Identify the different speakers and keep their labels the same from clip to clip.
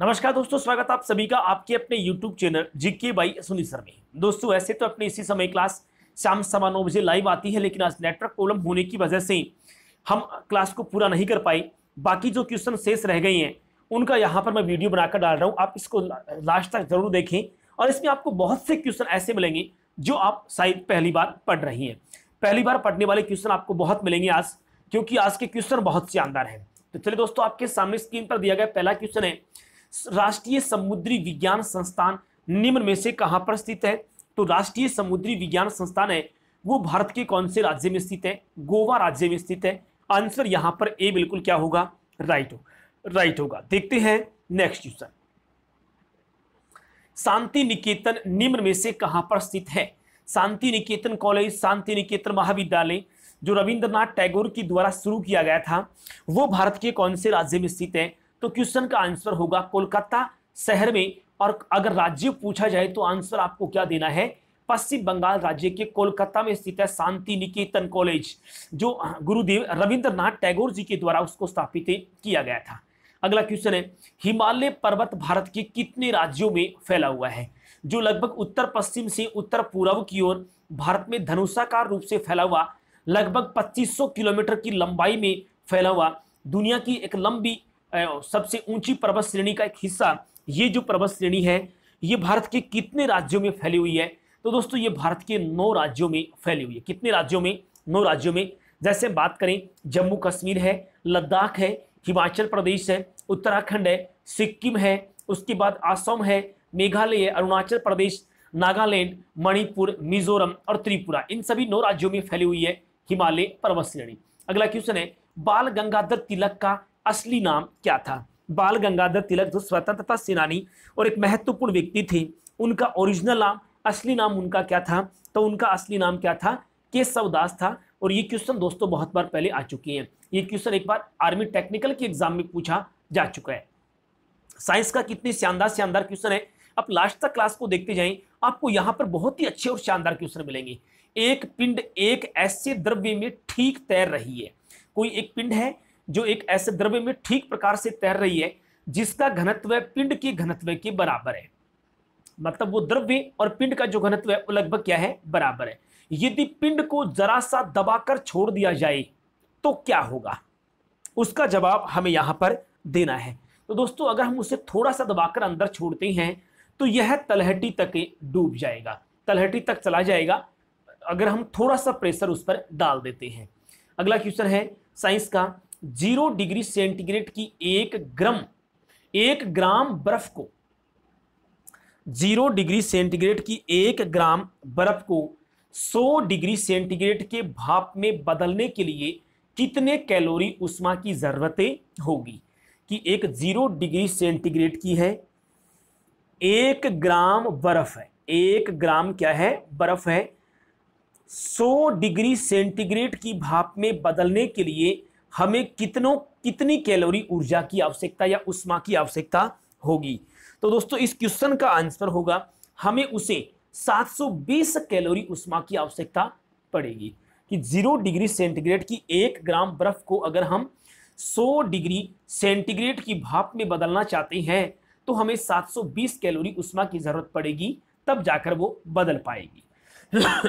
Speaker 1: नमस्कार दोस्तों स्वागत आप सभी का आपके अपने यूट्यूब चैनल जिक्के बाई सुनी सर में दोस्तों ऐसे तो अपने इसी समय क्लास शाम सवा नौ बजे लाइव आती है लेकिन आज नेटवर्क प्रॉब्लम होने की वजह से हम क्लास को पूरा नहीं कर पाए बाकी जो क्वेश्चन शेष रह गए हैं उनका यहाँ पर मैं वीडियो बनाकर डाल रहा हूँ आप इसको लास्ट तक जरूर देखें और इसमें आपको बहुत से क्वेश्चन ऐसे मिलेंगे जो आप शायद पहली बार पढ़ रही हैं पहली बार पढ़ने वाले क्वेश्चन आपको बहुत मिलेंगे आज क्योंकि आज के क्वेश्चन बहुत शानदार हैं तो चलिए दोस्तों आपके सामने स्क्रीन पर दिया गया पहला क्वेश्चन है राष्ट्रीय समुद्री विज्ञान संस्थान निम्न में से कहाँ पर स्थित है तो राष्ट्रीय समुद्री विज्ञान संस्थान है वो भारत के कौन से राज्य में स्थित है गोवा राज्य में स्थित है आंसर यहाँ पर ए बिल्कुल क्या होगा राइट हो राइट होगा देखते हैं नेक्स्ट क्वेश्चन शांति निकेतन निम्न में से कहाँ पर स्थित है शांति निकेतन कॉलेज शांति निकेतन महाविद्यालय जो रविंद्रनाथ टैगोर के द्वारा शुरू किया गया था वो भारत के कौन से राज्य में स्थित है तो क्वेश्चन का आंसर होगा कोलकाता शहर में और अगर राज्य पूछा जाए तो आंसर आपको क्या देना है पश्चिम बंगाल राज्य के कोलकाता में स्थित है शांति निकेतन कॉलेज जो गुरुदेव रविंद्रनाथ टैगोर जी के द्वारा उसको स्थापित किया गया था अगला क्वेश्चन है हिमालय पर्वत भारत के कितने राज्यों में फैला हुआ है जो लगभग उत्तर पश्चिम से उत्तर पूर्व की ओर भारत में धनुषाकार रूप से फैला हुआ लगभग 2500 किलोमीटर की लंबाई में फैला हुआ दुनिया की एक लंबी सबसे ऊंची पर्वत श्रेणी का एक हिस्सा ये जो पर्वत श्रेणी है ये भारत के कितने राज्यों में फैली हुई है तो दोस्तों ये भारत के नौ राज्यों में फैली हुई है कितने राज्यों में नौ राज्यों में जैसे बात करें जम्मू कश्मीर है लद्दाख है हिमाचल प्रदेश है उत्तराखंड है सिक्किम है उसके बाद आसम है मेघालय है अरुणाचल प्रदेश नागालैंड मणिपुर मिजोरम और त्रिपुरा इन सभी नौ राज्यों में फैली हुई है हिमालय पर्वत श्रेणी अगला क्वेश्चन है बाल गंगाधर तिलक का असली नाम क्या था बाल गंगाधर तिलक जो स्वतंत्रता सेनानी और एक महत्वपूर्ण व्यक्ति थे उनका ओरिजिनल नाम असली नाम उनका क्या था तो उनका असली नाम क्या था केशव दास था और ये क्वेश्चन दोस्तों बहुत बार पहले आ चुके हैं ये क्वेश्चन एक बार आर्मी टेक्निकल के एग्जाम में पूछा जा चुका है साइंस का कितने शानदार शानदार क्वेश्चन है आप लास्ट तक क्लास को देखते जाएं आपको यहाँ पर बहुत ही अच्छे और शानदार क्वेश्चन मिलेंगे एक पिंड एक ऐसे द्रव्य में ठीक तैर रही है कोई एक पिंड है जो एक ऐसे द्रव्य में ठीक प्रकार से तैर रही है जिसका घनत्व पिंड के घनत्व के बराबर है मतलब वो द्रव्य और पिंड का जो घनत्व है वो लगभग क्या है बराबर है यदि पिंड को जरा सा दबाकर छोड़ दिया जाए तो क्या होगा उसका जवाब हमें यहां पर देना है तो दोस्तों अगर हम उसे थोड़ा सा दबाकर अंदर छोड़ते हैं तो यह तलहटी तक डूब जाएगा तलहटी तक चला जाएगा अगर हम थोड़ा सा प्रेशर उस पर डाल देते हैं अगला क्वेश्चन है साइंस का जीरो डिग्री सेंटीग्रेड की एक ग्राम एक ग्राम बर्फ को जीरो डिग्री सेंटीग्रेड की एक ग्राम बर्फ को सौ डिग्री सेंटीग्रेड के भाप में बदलने के लिए कितने कैलोरी उष्मा की ज़रूरतें होगी कि एक जीरो डिग्री सेंटीग्रेड की है एक ग्राम बर्फ है एक ग्राम क्या है बर्फ है सौ डिग्री सेंटीग्रेड की भाप में बदलने के लिए हमें कितनों कितनी कैलोरी ऊर्जा की आवश्यकता या उष्मा की आवश्यकता होगी तो दोस्तों इस क्वेश्चन का आंसर होगा हमें उसे 720 कैलोरी उष्मा की आवश्यकता पड़ेगी कि जीरो डिग्री सेंटीग्रेड की एक ग्राम बर्फ को अगर हम 100 डिग्री सेंटीग्रेड की भाप में बदलना चाहते हैं तो हमें 720 कैलोरी उष्मा की जरूरत पड़ेगी तब जाकर वो बदल पाएगी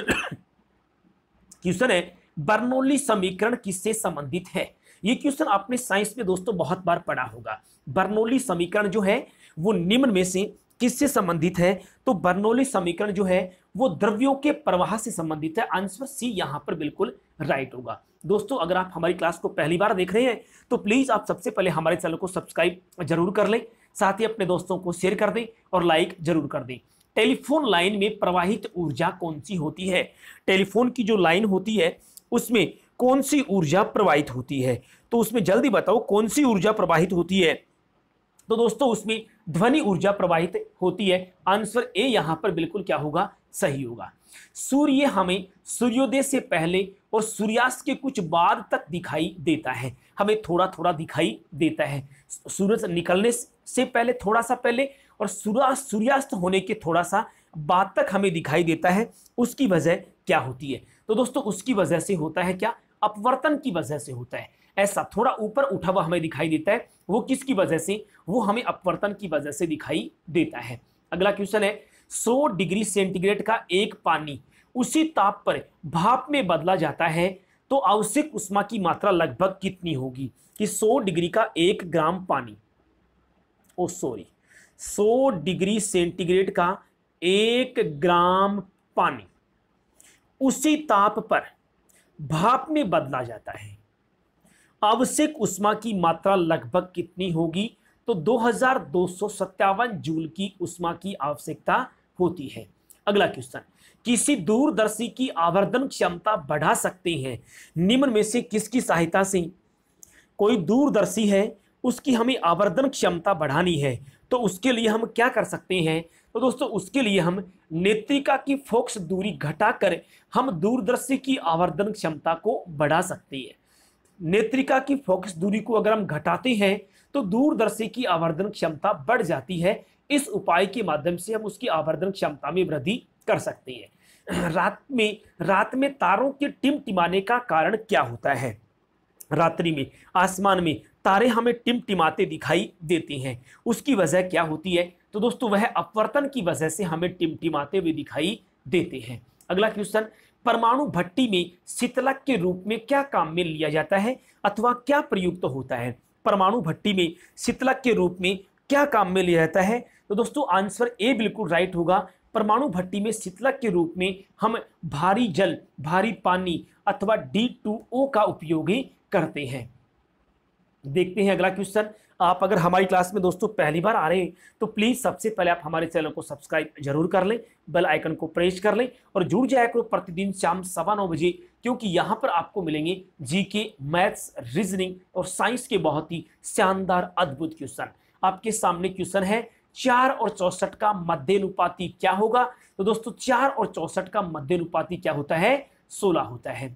Speaker 1: क्वेश्चन है बर्नोली समीकरण किससे संबंधित है ये क्वेश्चन आपने साइंस में दोस्तों बहुत बार पढ़ा होगा बर्नोली समीकरण जो है वो निम्न में से किससे संबंधित है तो बर्नोली समीकरण जो है वो द्रव्यों के प्रवाह से संबंधित है आंसर सी यहाँ पर बिल्कुल राइट होगा दोस्तों अगर आप हमारी क्लास को पहली बार देख रहे हैं तो प्लीज़ आप सबसे पहले हमारे चैनल को सब्सक्राइब जरूर कर लें साथ ही अपने दोस्तों को शेयर कर दें और लाइक जरूर कर दें टेलीफोन लाइन में प्रवाहित ऊर्जा कौन सी होती है टेलीफोन की जो लाइन होती है उसमें कौन सी ऊर्जा प्रवाहित होती है तो उसमें जल्दी बताओ कौन सी ऊर्जा प्रवाहित होती है तो दोस्तों उसमें ध्वनि ऊर्जा प्रवाहित होती है आंसर ए यहाँ पर बिल्कुल क्या होगा सही होगा सूर्य हमें सूर्योदय से पहले और सूर्यास्त के कुछ बाद तक दिखाई देता है हमें थोड़ा थोड़ा दिखाई देता है सूरज निकलने से पहले थोड़ा सा पहले और सूर्यास्त सूर्यास्त होने के थोड़ा सा बाद तक हमें दिखाई देता है उसकी वजह क्या होती है तो दोस्तों उसकी वजह से होता है क्या अपवर्तन की वजह से होता है ऐसा थोड़ा ऊपर उठा हुआ हमें दिखाई देता है वो किसकी वजह से वो हमें अपवर्तन की वजह से दिखाई देता है अगला क्वेश्चन है 100 डिग्री सेंटीग्रेड का एक पानी उसी ताप पर भाप में बदला जाता है तो आवश्यक उष्मा की मात्रा लगभग कितनी होगी कि 100 डिग्री का एक ग्राम पानी ओ सॉरी 100 डिग्री सेंटीग्रेड का एक ग्राम पानी उसी ताप पर भाप में बदला जाता है आवश्यक उष्मा की मात्रा लगभग कितनी होगी तो दो जूल की उष्मा की आवश्यकता होती है अगला क्वेश्चन किसी दूरदर्शी की आवर्धन क्षमता बढ़ा सकते हैं निम्न में से किसकी सहायता से कोई दूरदर्शी है उसकी हमें आवर्धन क्षमता बढ़ानी है तो उसके लिए हम क्या कर सकते हैं तो दोस्तों उसके लिए हम नेत्रिका की फोक्स दूरी घटाकर हम दूरदर्शी की आवर्धन क्षमता को बढ़ा सकते हैं नेत्रिका की फोकस दूरी को अगर हम घटाते हैं तो दूरदर्शी की आवर्धन क्षमता बढ़ जाती है इस उपाय के माध्यम से हम उसकी आवर्धन क्षमता में वृद्धि कर सकते हैं रात में रात में तारों के टिमटिमाने का कारण क्या होता है रात्रि में आसमान में तारे हमें टिमटिमाते दिखाई देती हैं उसकी वजह क्या होती है तो दोस्तों वह अपवर्तन की वजह से हमें टिमटिमाते हुए दिखाई देते हैं अगला क्वेश्चन परमाणु भट्टी में शीतलक के रूप में क्या काम में लिया जाता है अथवा क्या प्रयुक्त तो होता है परमाणु भट्टी में शीतलक के रूप में क्या काम में लिया जाता है तो दोस्तों आंसर ए बिल्कुल राइट होगा परमाणु भट्टी में शीतलक के रूप में हम भारी जल भारी पानी अथवा डी का उपयोग ही करते हैं देखते हैं अगला क्वेश्चन आप अगर हमारी क्लास में दोस्तों पहली बार आ रहे हैं तो प्लीज़ सबसे पहले आप हमारे चैनल को सब्सक्राइब जरूर कर लें बेल आइकन को प्रेस कर लें और जुड़ जाया करो प्रतिदिन शाम सवा नौ बजे क्योंकि यहाँ पर आपको मिलेंगे जीके मैथ्स रीजनिंग और साइंस के बहुत ही शानदार अद्भुत क्वेश्चन आपके सामने क्वेश्चन है चार और चौसठ का अनुपाति क्या होगा तो दोस्तों चार और चौसठ का अनुपाति क्या होता है सोलह होता है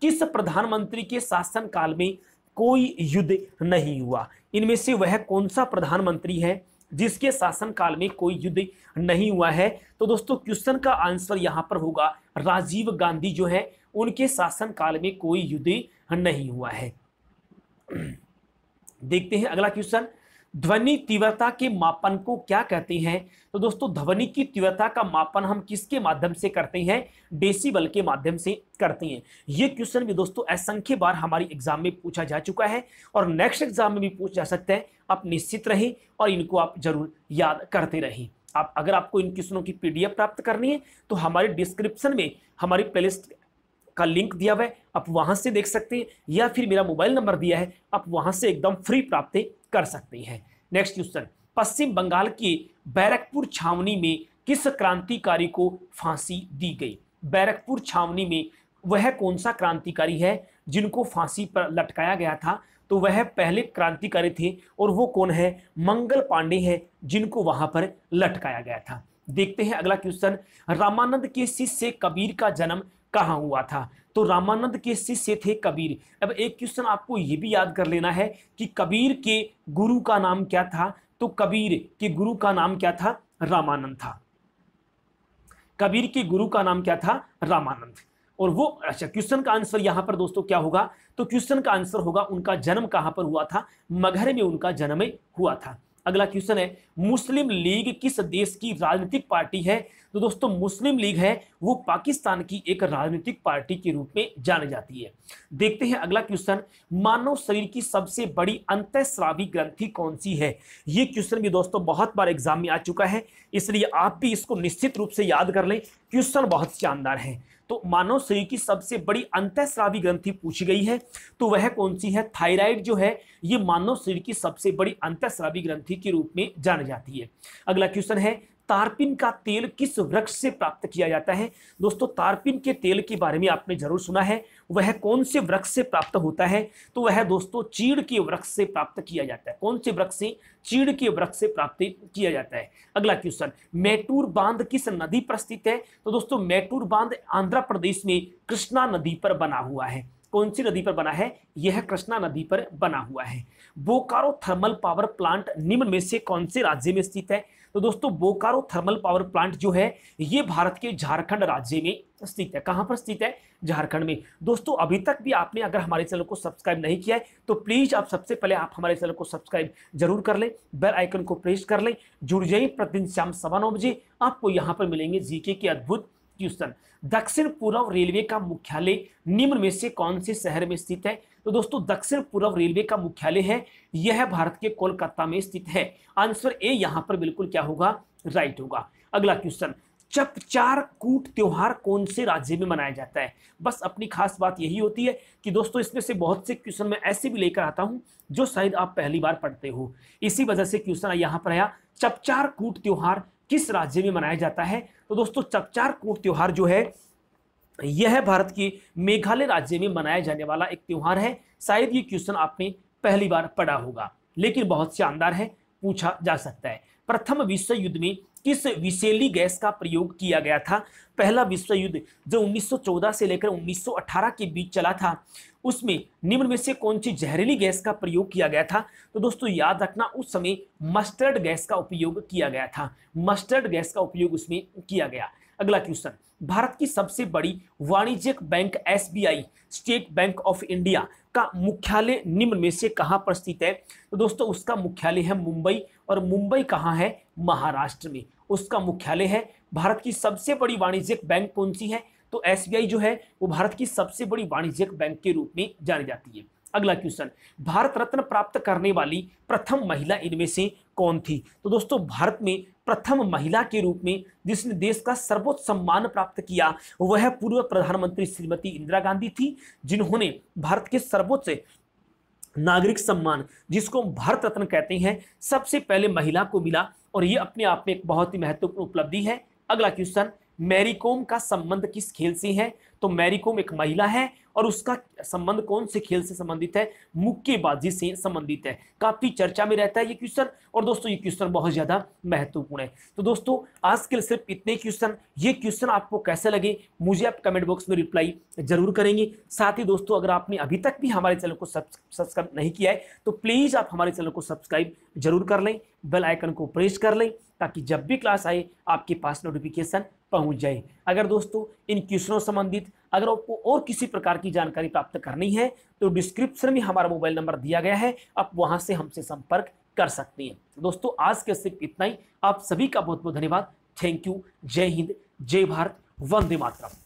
Speaker 1: किस प्रधानमंत्री के शासनकाल में कोई युद्ध नहीं हुआ इनमें से वह कौन सा प्रधानमंत्री है जिसके शासनकाल में कोई युद्ध नहीं हुआ है तो दोस्तों क्वेश्चन का आंसर यहाँ पर होगा राजीव गांधी जो है उनके शासनकाल में कोई युद्ध नहीं हुआ है देखते हैं अगला क्वेश्चन ध्वनि तीव्रता के मापन को क्या कहते हैं तो दोस्तों ध्वनि की तीव्रता का मापन हम किसके माध्यम से करते हैं डेसिबल के माध्यम से करते हैं ये क्वेश्चन भी दोस्तों असंख्य बार हमारी एग्जाम में पूछा जा चुका है और नेक्स्ट एग्जाम में भी पूछ जा सकते हैं आप निश्चित रहें और इनको आप जरूर याद करते रहें आप अगर आपको इन क्वेश्चनों की पी प्राप्त करनी है तो हमारे डिस्क्रिप्शन में हमारी प्लेलिस्ट का लिंक दिया हुआ है आप वहां से देख सकते हैं या फिर मेरा मोबाइल नंबर दिया है आप वहां से एकदम फ्री प्राप्त कर सकते हैं नेक्स्ट क्वेश्चन पश्चिम बंगाल के बैरकपुर छावनी में किस क्रांतिकारी को फांसी दी गई बैरकपुर छावनी में वह कौन सा क्रांतिकारी है जिनको फांसी पर लटकाया गया था तो वह पहले क्रांतिकारी थे और वो कौन है मंगल पांडे हैं जिनको वहां पर लटकाया गया था देखते हैं अगला क्वेश्चन रामानंद के शिष्य कबीर का जन्म कहाँ हुआ था तो रामानंद के शिष्य थे कबीर अब एक क्वेश्चन आपको ये भी याद कर लेना है कि कबीर के गुरु का नाम क्या था तो कबीर के गुरु का नाम क्या था रामानंद था कबीर के गुरु का नाम क्या था रामानंद और वो अच्छा क्वेश्चन का आंसर यहां पर दोस्तों क्या होगा तो क्वेश्चन का आंसर होगा उनका जन्म कहां पर हुआ था मगहर में उनका जन्म हुआ था अगला क्वेश्चन है मुस्लिम लीग किस देश की राजनीतिक पार्टी है तो दोस्तों मुस्लिम लीग है वो पाकिस्तान की एक राजनीतिक पार्टी के रूप में जानी जाती है देखते हैं अगला क्वेश्चन मानव शरीर की सबसे बड़ी श्रावी ग्रंथि कौन सी है ये क्वेश्चन भी दोस्तों बहुत बार एग्जाम में आ चुका है इसलिए आप भी इसको निश्चित रूप से याद कर लें क्वेश्चन बहुत शानदार है तो मानव शरीर की सबसे बड़ी अंतःस्रावी ग्रंथि पूछी गई है तो वह कौन सी है थायराइड जो है ये मानव शरीर की सबसे बड़ी अंतःस्रावी ग्रंथि के रूप में जानी जाती है अगला क्वेश्चन है तारपिन का तेल किस वृक्ष से प्राप्त किया जाता है दोस्तों तारपिन के तेल के बारे में आपने जरूर सुना है वह कौन से वृक्ष से प्राप्त होता है तो वह दोस्तों चीड़ के वृक्ष से प्राप्त किया जाता है कौन से वृक्ष से चीड़ के वृक्ष से प्राप्त किया जाता है अगला क्वेश्चन मैटूर बांध किस नदी पर स्थित है तो दोस्तों मैटूर बांध आंध्र प्रदेश में कृष्णा नदी पर बना हुआ है कौन सी नदी पर बना है यह कृष्णा नदी पर बना हुआ है बोकारो थर्मल पावर प्लांट निम्न में से कौन से राज्य में स्थित है तो दोस्तों बोकारो थर्मल पावर प्लांट जो है ये भारत के झारखंड राज्य में स्थित है कहाँ पर स्थित है झारखंड में दोस्तों अभी तक भी आपने अगर हमारे चैनल को सब्सक्राइब नहीं किया है तो प्लीज़ आप सबसे पहले आप हमारे चैनल को सब्सक्राइब जरूर कर लें बेल आइकन को प्रेस कर लें जुड़ जाइए प्रतिदिन शाम सवा नौ बजे आपको यहाँ पर मिलेंगे जीके के अद्भुत क्वेश्चन दक्षिण पूर्व रेलवे का मुख्यालय निम्न में से कौन से शहर में स्थित है तो दोस्तों दक्षिण पूर्व रेलवे का मुख्यालय है यह भारत के कोलकाता में स्थित है आंसर ए यहां पर बिल्कुल क्या होगा राइट होगा अगला क्वेश्चन चपचार कूट त्योहार कौन से राज्य में मनाया जाता है बस अपनी खास बात यही होती है कि दोस्तों इसमें से बहुत से क्वेश्चन मैं ऐसे भी लेकर आता हूं जो शायद आप पहली बार पढ़ते हो इसी वजह से क्वेश्चन यहां पर आया चपचार कूट त्योहार किस राज्य में मनाया जाता है तो दोस्तों चकचार कोट त्यौहार जो है यह भारत की मेघालय राज्य में मनाया जाने वाला एक त्यौहार है शायद ये क्वेश्चन आपने पहली बार पढ़ा होगा लेकिन बहुत शानदार है पूछा जा सकता है प्रथम विश्व युद्ध में किस विशेली गैस का प्रयोग किया गया था पहला विश्व युद्ध जो 1914 से लेकर 1918 के बीच चला था उसमें निम्न में से कौन सी जहरीली गैस का प्रयोग किया गया था तो दोस्तों याद रखना उस समय मस्टर्ड गैस का उपयोग किया गया था मस्टर्ड गैस का उपयोग उसमें किया गया अगला क्वेश्चन भारत की सबसे बड़ी वाणिज्यिक bank SBI State Bank of India का मुख्यालय निम्न में से कहाँ पर स्थित है तो दोस्तों उसका मुख्यालय है मुंबई और मुंबई कहाँ है महाराष्ट्र में उसका मुख्यालय है भारत की सबसे बड़ी वाणिज्यिक बैंक कौन सी है तो एसबीआई जो है वो भारत की सबसे बड़ी वाणिज्यिक बैंक के रूप में जानी जाती है अगला क्वेश्चन भारत रत्न प्राप्त करने वाली प्रथम महिला इनमें से कौन थी तो दोस्तों भारत में प्रथम महिला के रूप में जिसने देश का सर्वोच्च सम्मान प्राप्त किया वह पूर्व प्रधानमंत्री श्रीमती इंदिरा गांधी थी जिन्होंने भारत के सर्वोच्च नागरिक सम्मान जिसको भारत रत्न कहते हैं सबसे पहले महिला को मिला और ये अपने आप में एक बहुत ही महत्वपूर्ण उपलब्धि है अगला क्वेश्चन मैरीकॉम का संबंध किस खेल से है तो मैरी एक महिला है और उसका संबंध कौन से खेल से संबंधित है मुक्केबाजी से संबंधित है काफ़ी चर्चा में रहता है ये क्वेश्चन और दोस्तों ये क्वेश्चन बहुत ज़्यादा महत्वपूर्ण है तो दोस्तों आज के लिए सिर्फ इतने क्वेश्चन ये क्वेश्चन आपको कैसे लगे मुझे आप कमेंट बॉक्स में रिप्लाई जरूर करेंगे साथ ही दोस्तों अगर आपने अभी तक भी हमारे चैनल को सब्सक्राइब नहीं किया है तो प्लीज़ आप हमारे चैनल को सब्सक्राइब जरूर कर लें बेल आइकन को प्रेस कर लें ताकि जब भी क्लास आए आपके पास नोटिफिकेशन पहुंच जाए अगर दोस्तों इन क्वेश्चनों संबंधित अगर आपको और किसी प्रकार की जानकारी प्राप्त करनी है तो डिस्क्रिप्शन में हमारा मोबाइल नंबर दिया गया है आप वहाँ से हमसे संपर्क कर सकते हैं दोस्तों आज के सिर्फ इतना ही आप सभी का बहुत बहुत धन्यवाद थैंक यू जय हिंद जय भारत वंदे मातरम